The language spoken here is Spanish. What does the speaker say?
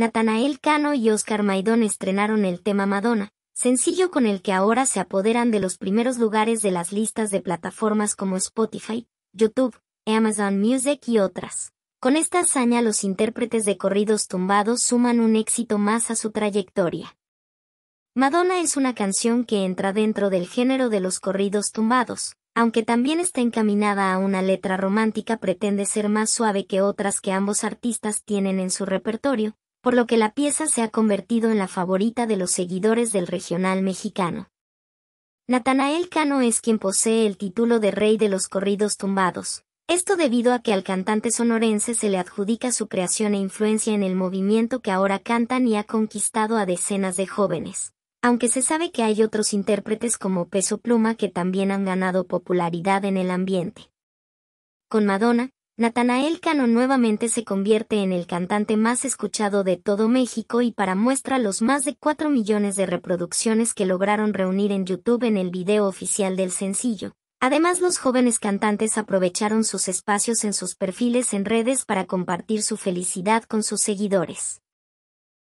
Nathanael Cano y Oscar Maidón estrenaron el tema Madonna, sencillo con el que ahora se apoderan de los primeros lugares de las listas de plataformas como Spotify, YouTube, Amazon Music y otras. Con esta hazaña los intérpretes de corridos tumbados suman un éxito más a su trayectoria. Madonna es una canción que entra dentro del género de los corridos tumbados, aunque también está encaminada a una letra romántica pretende ser más suave que otras que ambos artistas tienen en su repertorio, por lo que la pieza se ha convertido en la favorita de los seguidores del regional mexicano. Natanael Cano es quien posee el título de rey de los corridos tumbados, esto debido a que al cantante sonorense se le adjudica su creación e influencia en el movimiento que ahora cantan y ha conquistado a decenas de jóvenes, aunque se sabe que hay otros intérpretes como Peso Pluma que también han ganado popularidad en el ambiente. Con Madonna, Natanael Cano nuevamente se convierte en el cantante más escuchado de todo México y para muestra los más de 4 millones de reproducciones que lograron reunir en YouTube en el video oficial del sencillo. Además, los jóvenes cantantes aprovecharon sus espacios en sus perfiles en redes para compartir su felicidad con sus seguidores.